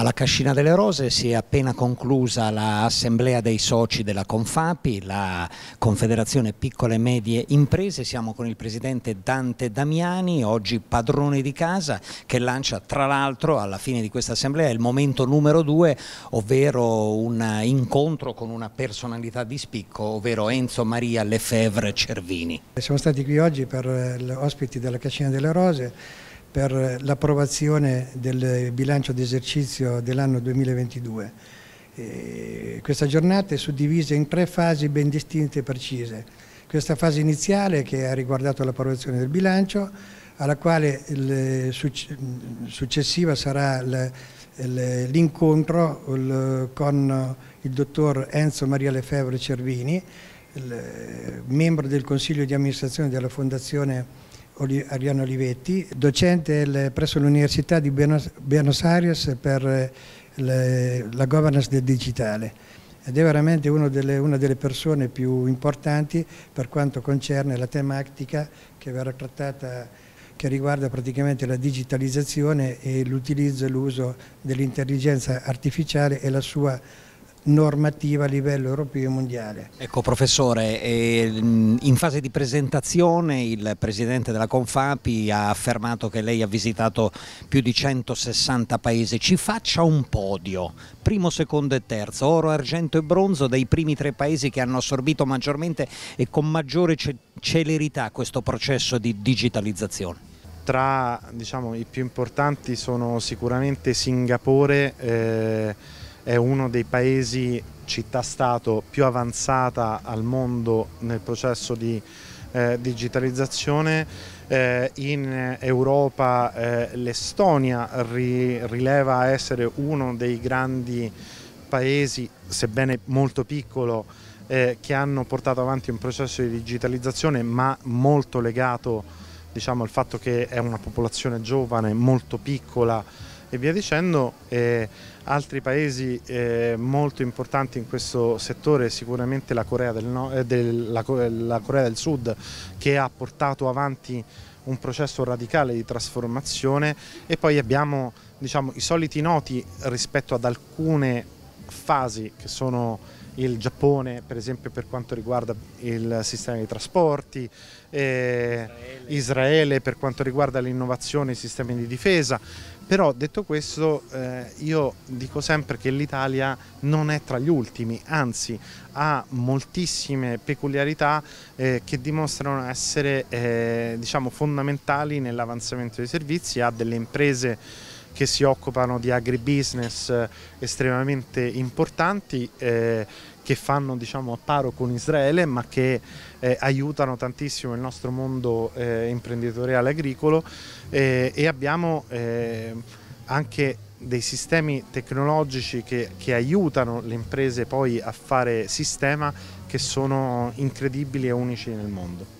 Alla Cascina delle Rose si è appena conclusa l'assemblea dei soci della Confapi, la Confederazione Piccole e Medie Imprese, siamo con il presidente Dante Damiani, oggi padrone di casa, che lancia tra l'altro alla fine di questa assemblea il momento numero due, ovvero un incontro con una personalità di spicco, ovvero Enzo Maria Lefebvre Cervini. Siamo stati qui oggi per eh, ospiti della Cascina delle Rose per l'approvazione del bilancio d'esercizio dell'anno 2022. E questa giornata è suddivisa in tre fasi ben distinte e precise. Questa fase iniziale che ha riguardato l'approvazione del bilancio, alla quale successiva sarà l'incontro con il dottor Enzo Maria Lefebvre Cervini, membro del Consiglio di amministrazione della Fondazione Ariano Olivetti, docente presso l'Università di Buenos Aires per la governance del digitale ed è veramente delle, una delle persone più importanti per quanto concerne la tematica che verrà trattata che riguarda praticamente la digitalizzazione e l'utilizzo e l'uso dell'intelligenza artificiale e la sua normativa a livello europeo e mondiale. Ecco professore, ehm, in fase di presentazione il presidente della Confapi ha affermato che lei ha visitato più di 160 paesi, ci faccia un podio, primo, secondo e terzo, oro, argento e bronzo dei primi tre paesi che hanno assorbito maggiormente e con maggiore celerità questo processo di digitalizzazione. Tra diciamo, i più importanti sono sicuramente Singapore, eh è uno dei paesi città-stato più avanzata al mondo nel processo di eh, digitalizzazione. Eh, in Europa eh, l'Estonia ri rileva essere uno dei grandi paesi, sebbene molto piccolo, eh, che hanno portato avanti un processo di digitalizzazione ma molto legato diciamo, al fatto che è una popolazione giovane, molto piccola, e via dicendo. Eh, altri paesi eh, molto importanti in questo settore sicuramente la Corea del, no, eh, del, la, la Corea del Sud che ha portato avanti un processo radicale di trasformazione e poi abbiamo diciamo, i soliti noti rispetto ad alcune fasi che sono il Giappone per esempio per quanto riguarda il sistema dei trasporti, eh, Israele per quanto riguarda l'innovazione e i sistemi di difesa, però detto questo eh, io dico sempre che l'Italia non è tra gli ultimi, anzi ha moltissime peculiarità eh, che dimostrano essere eh, diciamo, fondamentali nell'avanzamento dei servizi, ha delle imprese che si occupano di agribusiness eh, estremamente importanti eh, che fanno diciamo, a paro con Israele ma che eh, aiutano tantissimo il nostro mondo eh, imprenditoriale agricolo eh, e abbiamo eh, anche dei sistemi tecnologici che, che, aiutano le imprese poi a fare sistema che sono incredibili e unici nel mondo.